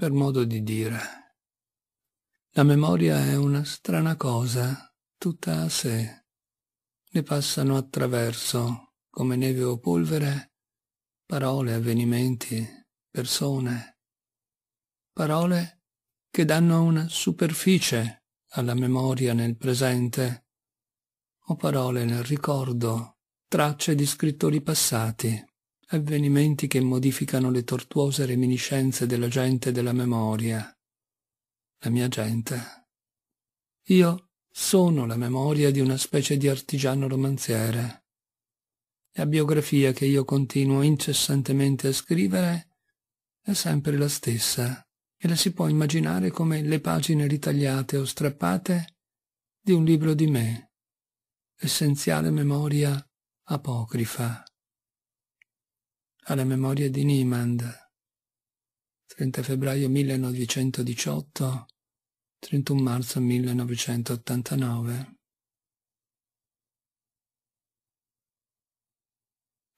per modo di dire. La memoria è una strana cosa, tutta a sé. Ne passano attraverso, come neve o polvere, parole, avvenimenti, persone. Parole che danno una superficie alla memoria nel presente, o parole nel ricordo, tracce di scrittori passati avvenimenti che modificano le tortuose reminiscenze della gente della memoria. La mia gente. Io sono la memoria di una specie di artigiano romanziere. La biografia che io continuo incessantemente a scrivere è sempre la stessa e la si può immaginare come le pagine ritagliate o strappate di un libro di me, essenziale memoria apocrifa alla memoria di Niemand, 30 febbraio 1918, 31 marzo 1989.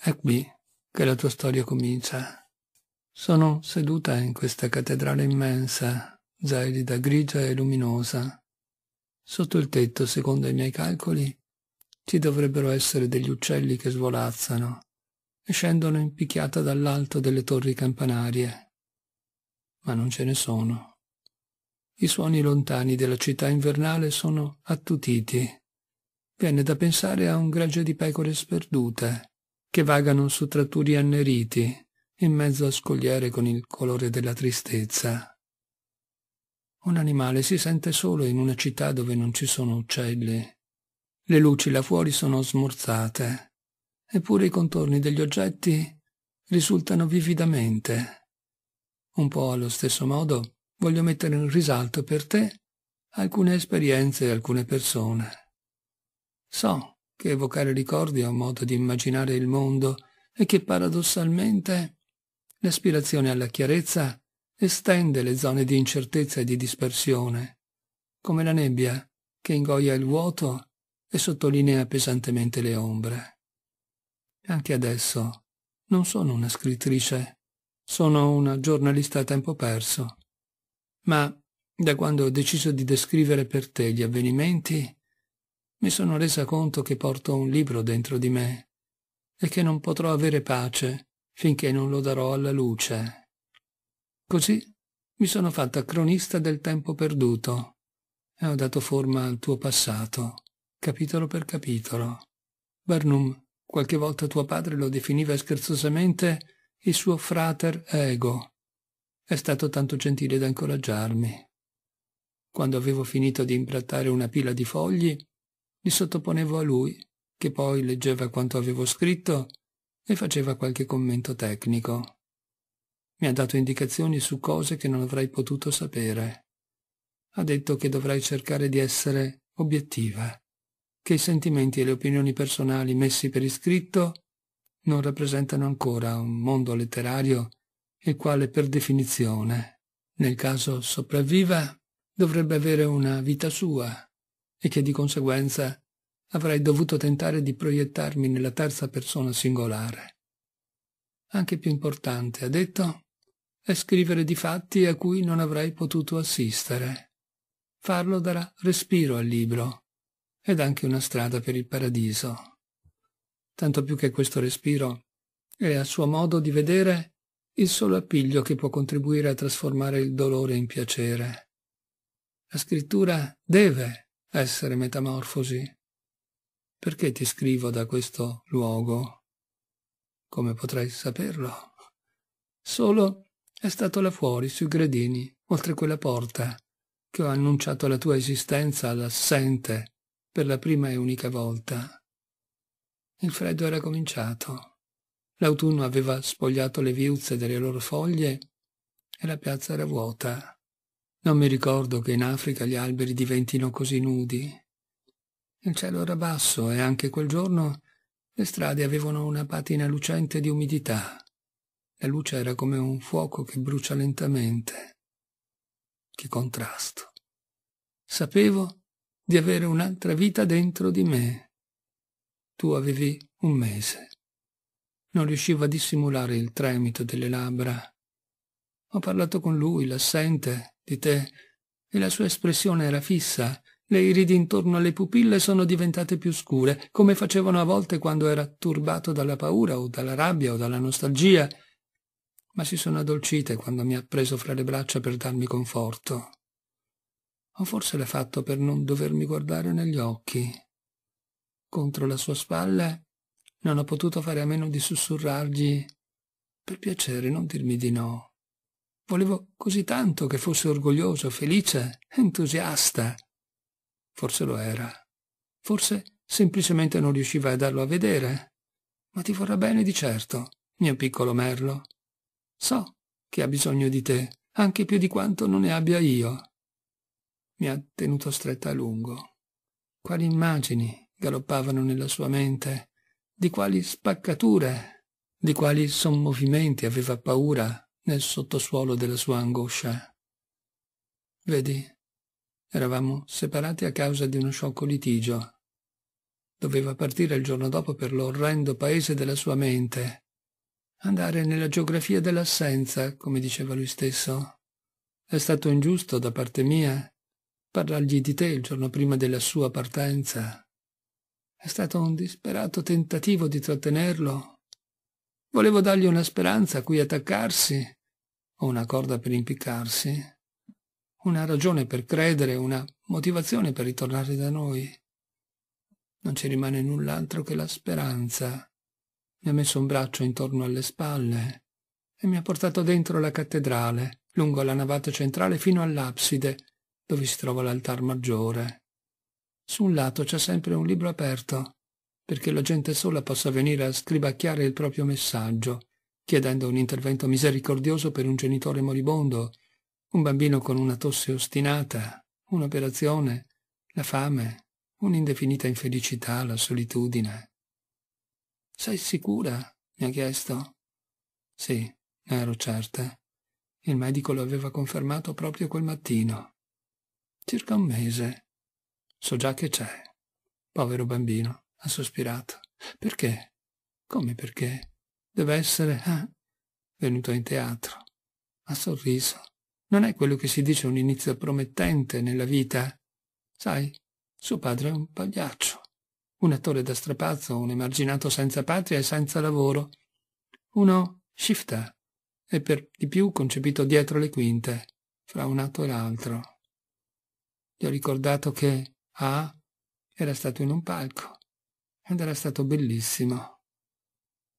È ecco qui che la tua storia comincia. Sono seduta in questa cattedrale immensa, gelida, grigia e luminosa. Sotto il tetto, secondo i miei calcoli, ci dovrebbero essere degli uccelli che svolazzano e scendono in picchiata dall'alto delle torri campanarie. Ma non ce ne sono. I suoni lontani della città invernale sono attutiti. Viene da pensare a un gregge di pecore sperdute, che vagano su tratturi anneriti, in mezzo a scogliere con il colore della tristezza. Un animale si sente solo in una città dove non ci sono uccelli. Le luci là fuori sono smorzate eppure i contorni degli oggetti risultano vividamente. Un po' allo stesso modo voglio mettere in risalto per te alcune esperienze e alcune persone. So che evocare ricordi è un modo di immaginare il mondo e che paradossalmente l'aspirazione alla chiarezza estende le zone di incertezza e di dispersione, come la nebbia che ingoia il vuoto e sottolinea pesantemente le ombre anche adesso non sono una scrittrice, sono una giornalista a tempo perso. Ma da quando ho deciso di descrivere per te gli avvenimenti, mi sono resa conto che porto un libro dentro di me e che non potrò avere pace finché non lo darò alla luce. Così mi sono fatta cronista del tempo perduto e ho dato forma al tuo passato, capitolo per capitolo. Barnum Qualche volta tuo padre lo definiva scherzosamente il suo frater ego. È stato tanto gentile da incoraggiarmi. Quando avevo finito di imbrattare una pila di fogli, li sottoponevo a lui, che poi leggeva quanto avevo scritto e faceva qualche commento tecnico. Mi ha dato indicazioni su cose che non avrei potuto sapere. Ha detto che dovrai cercare di essere obiettiva che i sentimenti e le opinioni personali messi per iscritto non rappresentano ancora un mondo letterario il quale per definizione, nel caso sopravviva, dovrebbe avere una vita sua e che di conseguenza avrei dovuto tentare di proiettarmi nella terza persona singolare. Anche più importante, ha detto, è scrivere di fatti a cui non avrei potuto assistere. Farlo darà respiro al libro ed anche una strada per il paradiso. Tanto più che questo respiro è, a suo modo di vedere, il solo appiglio che può contribuire a trasformare il dolore in piacere. La scrittura deve essere metamorfosi. Perché ti scrivo da questo luogo? Come potrai saperlo? Solo è stato là fuori, sui gradini, oltre quella porta, che ho annunciato la tua esistenza all'assente per la prima e unica volta. Il freddo era cominciato. L'autunno aveva spogliato le viuzze delle loro foglie e la piazza era vuota. Non mi ricordo che in Africa gli alberi diventino così nudi. Il cielo era basso e anche quel giorno le strade avevano una patina lucente di umidità. La luce era come un fuoco che brucia lentamente. Che contrasto. Sapevo di avere un'altra vita dentro di me. Tu avevi un mese. Non riuscivo a dissimulare il tremito delle labbra. Ho parlato con lui, l'assente, di te, e la sua espressione era fissa. Le iridi intorno alle pupille sono diventate più scure, come facevano a volte quando era turbato dalla paura o dalla rabbia o dalla nostalgia, ma si sono addolcite quando mi ha preso fra le braccia per darmi conforto. O forse l'ha fatto per non dovermi guardare negli occhi. Contro la sua spalla non ho potuto fare a meno di sussurrargli per piacere non dirmi di no. Volevo così tanto che fosse orgoglioso, felice, entusiasta. Forse lo era. Forse semplicemente non riusciva a darlo a vedere. Ma ti vorrà bene di certo, mio piccolo merlo. So che ha bisogno di te, anche più di quanto non ne abbia io mi ha tenuto stretta a lungo. Quali immagini galoppavano nella sua mente, di quali spaccature, di quali sommovimenti aveva paura nel sottosuolo della sua angoscia. Vedi, eravamo separati a causa di uno sciocco litigio. Doveva partire il giorno dopo per l'orrendo paese della sua mente, andare nella geografia dell'assenza, come diceva lui stesso. È stato ingiusto da parte mia parlargli di te il giorno prima della sua partenza. È stato un disperato tentativo di trattenerlo. Volevo dargli una speranza a cui attaccarsi, o una corda per impiccarsi, una ragione per credere, una motivazione per ritornare da noi. Non ci rimane null'altro che la speranza. Mi ha messo un braccio intorno alle spalle e mi ha portato dentro la cattedrale, lungo la navata centrale fino all'abside, dove si trova l'altar maggiore. Su un lato c'è sempre un libro aperto, perché la gente sola possa venire a scribacchiare il proprio messaggio, chiedendo un intervento misericordioso per un genitore moribondo, un bambino con una tosse ostinata, un'operazione, la fame, un'indefinita infelicità, la solitudine. Sei sicura? mi ha chiesto. Sì, ero certa. Il medico lo aveva confermato proprio quel mattino. Circa un mese. So già che c'è. Povero bambino, ha sospirato. Perché? Come perché? Deve essere, eh, venuto in teatro. Ha sorriso. Non è quello che si dice un inizio promettente nella vita. Sai, suo padre è un pagliaccio. Un attore da strapazzo, un emarginato senza patria e senza lavoro. Uno shifta, e per di più concepito dietro le quinte, fra un atto e l'altro. Gli ho ricordato che A era stato in un palco ed era stato bellissimo.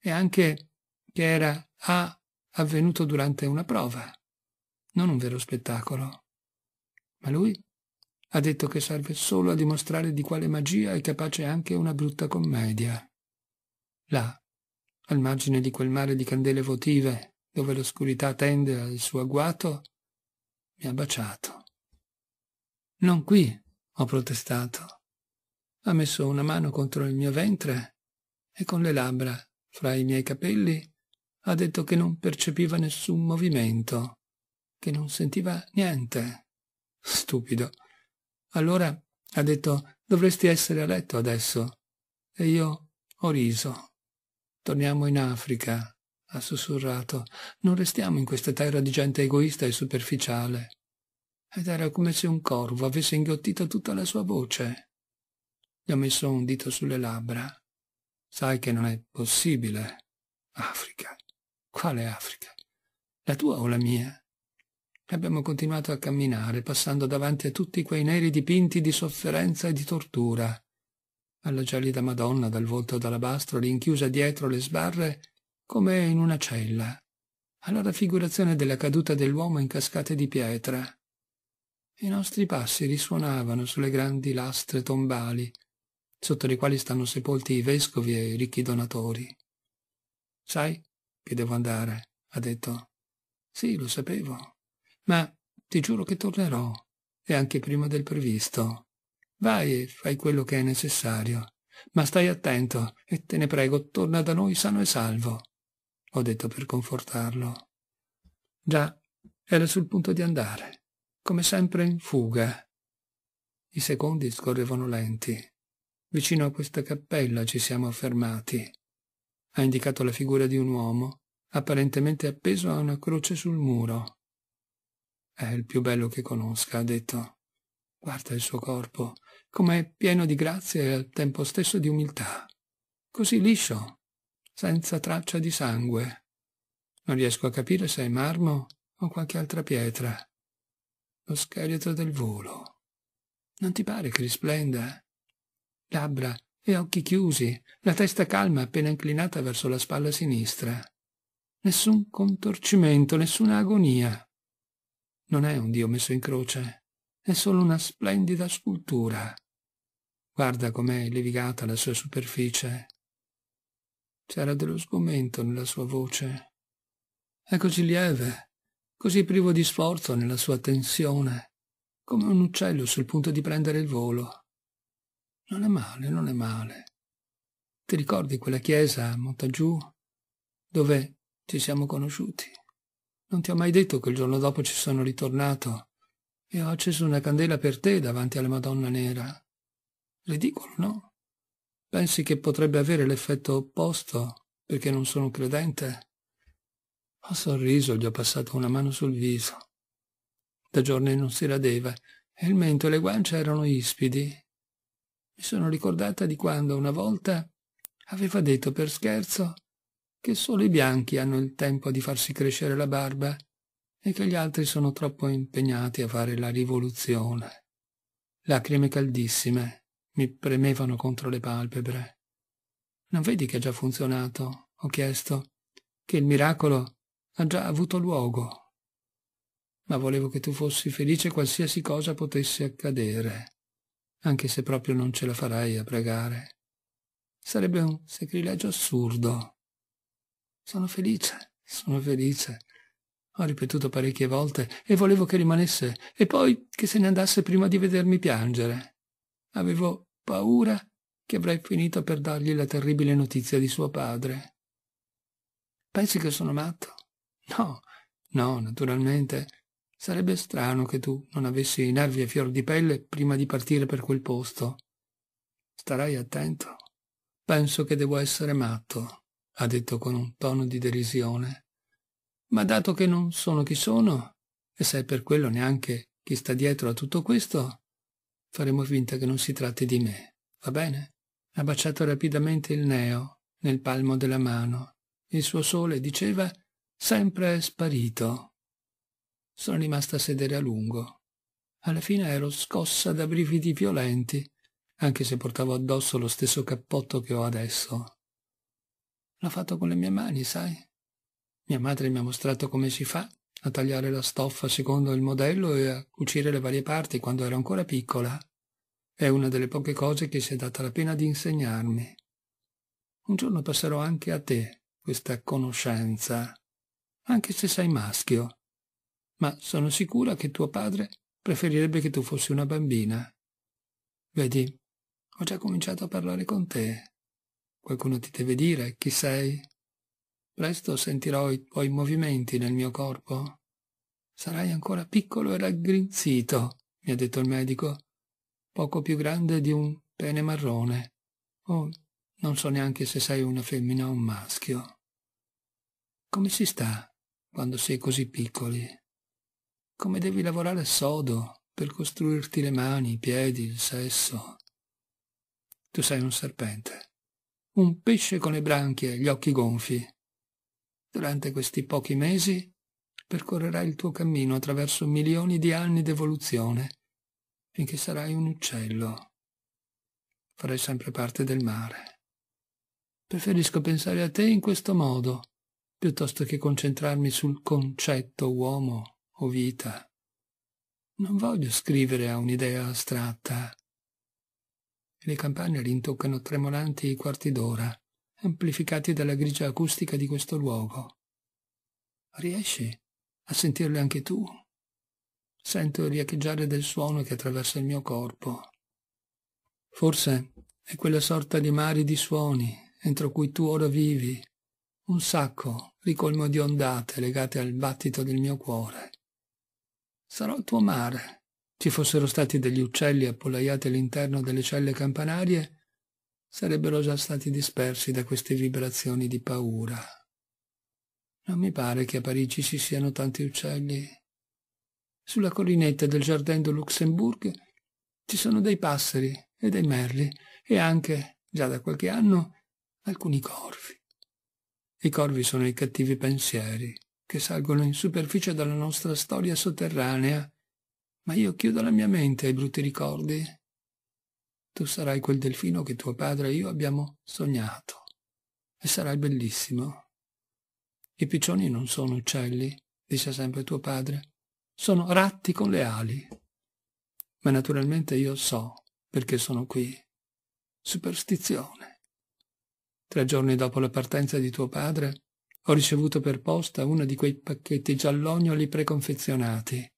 E anche che era A avvenuto durante una prova, non un vero spettacolo. Ma lui ha detto che serve solo a dimostrare di quale magia è capace anche una brutta commedia. Là, al margine di quel mare di candele votive, dove l'oscurità tende al suo agguato, mi ha baciato. Non qui, ho protestato. Ha messo una mano contro il mio ventre e con le labbra, fra i miei capelli, ha detto che non percepiva nessun movimento, che non sentiva niente. Stupido. Allora ha detto dovresti essere a letto adesso. E io ho riso. Torniamo in Africa, ha sussurrato. Non restiamo in questa terra di gente egoista e superficiale ed era come se un corvo avesse inghiottito tutta la sua voce. Gli ho messo un dito sulle labbra. Sai che non è possibile. Africa. Quale Africa? La tua o la mia? Abbiamo continuato a camminare, passando davanti a tutti quei neri dipinti di sofferenza e di tortura. Alla gelida Madonna dal volto d'alabastro rinchiusa dietro le sbarre come in una cella alla raffigurazione della caduta dell'uomo in cascate di pietra, i nostri passi risuonavano sulle grandi lastre tombali, sotto le quali stanno sepolti i vescovi e i ricchi donatori. Sai che devo andare, ha detto. Sì, lo sapevo, ma ti giuro che tornerò, e anche prima del previsto. Vai e fai quello che è necessario, ma stai attento e te ne prego, torna da noi sano e salvo, ho detto per confortarlo. Già, era sul punto di andare come sempre in fuga. I secondi scorrevano lenti. Vicino a questa cappella ci siamo fermati. Ha indicato la figura di un uomo, apparentemente appeso a una croce sul muro. È il più bello che conosca, ha detto. Guarda il suo corpo, com'è pieno di grazia e al tempo stesso di umiltà. Così liscio, senza traccia di sangue. Non riesco a capire se è marmo o qualche altra pietra lo scheletro del volo. Non ti pare che risplenda? Labbra e occhi chiusi, la testa calma appena inclinata verso la spalla sinistra. Nessun contorcimento, nessuna agonia. Non è un Dio messo in croce, è solo una splendida scultura. Guarda com'è levigata la sua superficie. C'era dello sgomento nella sua voce. È così lieve, così privo di sforzo nella sua tensione, come un uccello sul punto di prendere il volo. Non è male, non è male. Ti ricordi quella chiesa a Montagiù, dove ci siamo conosciuti? Non ti ho mai detto che il giorno dopo ci sono ritornato e ho acceso una candela per te davanti alla Madonna Nera. Ridicolo, no? Pensi che potrebbe avere l'effetto opposto perché non sono credente? Ho sorriso, gli ho passato una mano sul viso. Da giorni non si radeva e il mento e le guance erano ispidi. Mi sono ricordata di quando una volta aveva detto per scherzo che solo i bianchi hanno il tempo di farsi crescere la barba e che gli altri sono troppo impegnati a fare la rivoluzione. Lacrime caldissime mi premevano contro le palpebre. Non vedi che ha già funzionato? ho chiesto. Che il miracolo ha già avuto luogo. Ma volevo che tu fossi felice qualsiasi cosa potesse accadere, anche se proprio non ce la farai a pregare. Sarebbe un sacrilegio assurdo. Sono felice, sono felice. Ho ripetuto parecchie volte e volevo che rimanesse e poi che se ne andasse prima di vedermi piangere. Avevo paura che avrei finito per dargli la terribile notizia di suo padre. Pensi che sono matto? No, no, naturalmente. Sarebbe strano che tu non avessi i nervi a fior di pelle prima di partire per quel posto. Starai attento. Penso che devo essere matto, ha detto con un tono di derisione. Ma dato che non sono chi sono, e se è per quello neanche chi sta dietro a tutto questo, faremo finta che non si tratti di me, va bene? Ha baciato rapidamente il neo nel palmo della mano. Il suo sole, diceva, sempre sparito. Sono rimasta a sedere a lungo. Alla fine ero scossa da brividi violenti, anche se portavo addosso lo stesso cappotto che ho adesso. L'ho fatto con le mie mani, sai? Mia madre mi ha mostrato come si fa a tagliare la stoffa secondo il modello e a cucire le varie parti quando ero ancora piccola. È una delle poche cose che si è data la pena di insegnarmi. Un giorno passerò anche a te questa conoscenza anche se sei maschio. Ma sono sicura che tuo padre preferirebbe che tu fossi una bambina. Vedi, ho già cominciato a parlare con te. Qualcuno ti deve dire chi sei. Presto sentirò i tuoi movimenti nel mio corpo. Sarai ancora piccolo e raggrinzito, mi ha detto il medico, poco più grande di un pene marrone. Oh, non so neanche se sei una femmina o un maschio. Come si sta? quando sei così piccoli. Come devi lavorare sodo per costruirti le mani, i piedi, il sesso. Tu sei un serpente, un pesce con le branchie e gli occhi gonfi. Durante questi pochi mesi percorrerai il tuo cammino attraverso milioni di anni d'evoluzione, finché sarai un uccello. Farai sempre parte del mare. Preferisco pensare a te in questo modo, piuttosto che concentrarmi sul concetto uomo o vita. Non voglio scrivere a un'idea astratta. Le campane rintoccano tremolanti i quarti d'ora, amplificati dalla grigia acustica di questo luogo. Riesci a sentirle anche tu? Sento il riecheggiare del suono che attraversa il mio corpo. Forse è quella sorta di mari di suoni entro cui tu ora vivi, un sacco ricolmo di ondate legate al battito del mio cuore. Sarò il tuo mare. Ci fossero stati degli uccelli appollaiati all'interno delle celle campanarie, sarebbero già stati dispersi da queste vibrazioni di paura. Non mi pare che a Parigi ci siano tanti uccelli. Sulla collinetta del Giardin du Luxembourg ci sono dei passeri e dei merli e anche, già da qualche anno, alcuni corvi. I corvi sono i cattivi pensieri che salgono in superficie dalla nostra storia sotterranea, ma io chiudo la mia mente ai brutti ricordi. Tu sarai quel delfino che tuo padre e io abbiamo sognato, e sarai bellissimo. I piccioni non sono uccelli, dice sempre tuo padre, sono ratti con le ali. Ma naturalmente io so perché sono qui. Superstizione. Tre giorni dopo la partenza di tuo padre, ho ricevuto per posta uno di quei pacchetti giallognoli preconfezionati,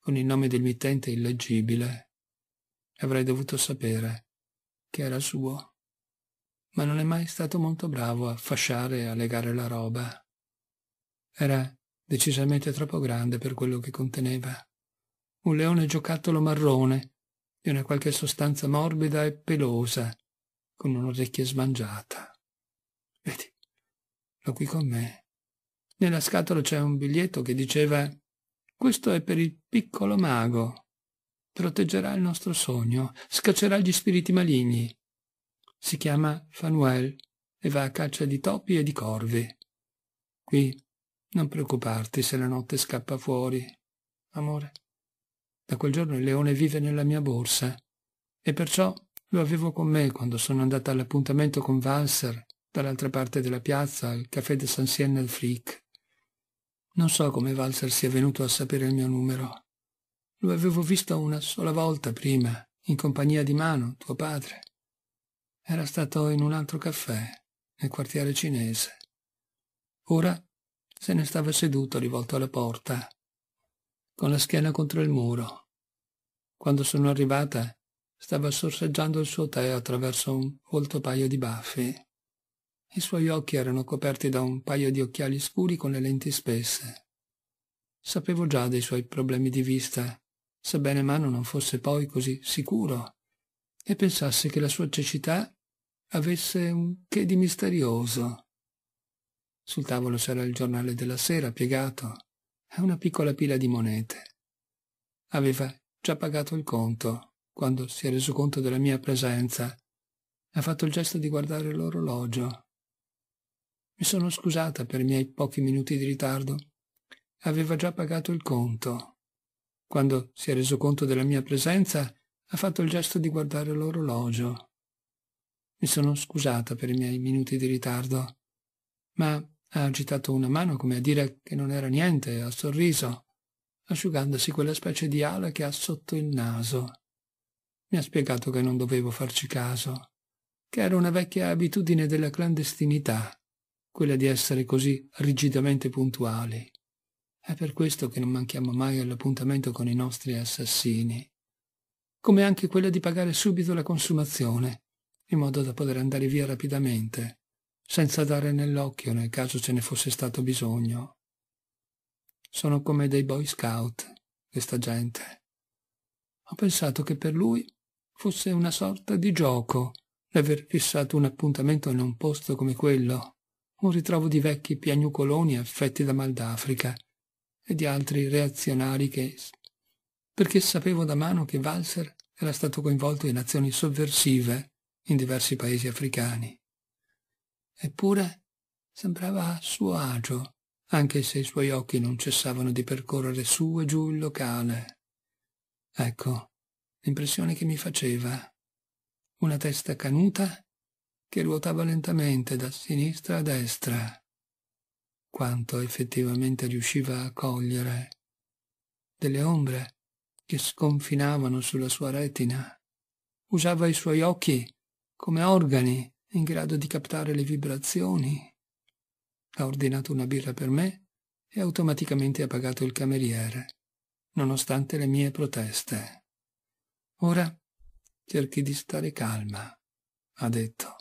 con il nome del mittente illeggibile. Avrei dovuto sapere che era suo, ma non è mai stato molto bravo a fasciare e a legare la roba. Era decisamente troppo grande per quello che conteneva. Un leone giocattolo marrone, di una qualche sostanza morbida e pelosa, con un'orecchia smangiata. Vedi, l'ho qui con me. Nella scatola c'è un biglietto che diceva «Questo è per il piccolo mago. Proteggerà il nostro sogno, scaccerà gli spiriti maligni. Si chiama Fanuel e va a caccia di topi e di corvi. Qui non preoccuparti se la notte scappa fuori, amore. Da quel giorno il leone vive nella mia borsa e perciò lo avevo con me quando sono andata all'appuntamento con Valser dall'altra parte della piazza, al caffè de San Siena al Frick. Non so come Walzer sia venuto a sapere il mio numero. Lo avevo visto una sola volta prima, in compagnia di Mano, tuo padre. Era stato in un altro caffè, nel quartiere cinese. Ora se ne stava seduto rivolto alla porta, con la schiena contro il muro. Quando sono arrivata, stava sorseggiando il suo tè attraverso un volto paio di baffi. I suoi occhi erano coperti da un paio di occhiali scuri con le lenti spesse. Sapevo già dei suoi problemi di vista, sebbene Mano non fosse poi così sicuro, e pensasse che la sua cecità avesse un che di misterioso. Sul tavolo c'era il giornale della sera piegato e una piccola pila di monete. Aveva già pagato il conto quando si è reso conto della mia presenza. Ha fatto il gesto di guardare l'orologio. Mi sono scusata per i miei pochi minuti di ritardo. Aveva già pagato il conto. Quando si è reso conto della mia presenza, ha fatto il gesto di guardare l'orologio. Mi sono scusata per i miei minuti di ritardo, ma ha agitato una mano come a dire che non era niente, ha sorriso, asciugandosi quella specie di ala che ha sotto il naso. Mi ha spiegato che non dovevo farci caso, che era una vecchia abitudine della clandestinità quella di essere così rigidamente puntuali. È per questo che non manchiamo mai all'appuntamento con i nostri assassini, come anche quella di pagare subito la consumazione, in modo da poter andare via rapidamente, senza dare nell'occhio nel caso ce ne fosse stato bisogno. Sono come dei boy scout, questa gente. Ho pensato che per lui fosse una sorta di gioco l'aver fissato un appuntamento in un posto come quello un ritrovo di vecchi piagnucoloni affetti da mal d'Africa e di altri reazionari che... perché sapevo da mano che Walser era stato coinvolto in azioni sovversive in diversi paesi africani. Eppure sembrava a suo agio, anche se i suoi occhi non cessavano di percorrere su e giù il locale. Ecco, l'impressione che mi faceva. Una testa canuta che ruotava lentamente da sinistra a destra. Quanto effettivamente riusciva a cogliere. Delle ombre che sconfinavano sulla sua retina. Usava i suoi occhi come organi in grado di captare le vibrazioni. Ha ordinato una birra per me e automaticamente ha pagato il cameriere, nonostante le mie proteste. Ora cerchi di stare calma, ha detto.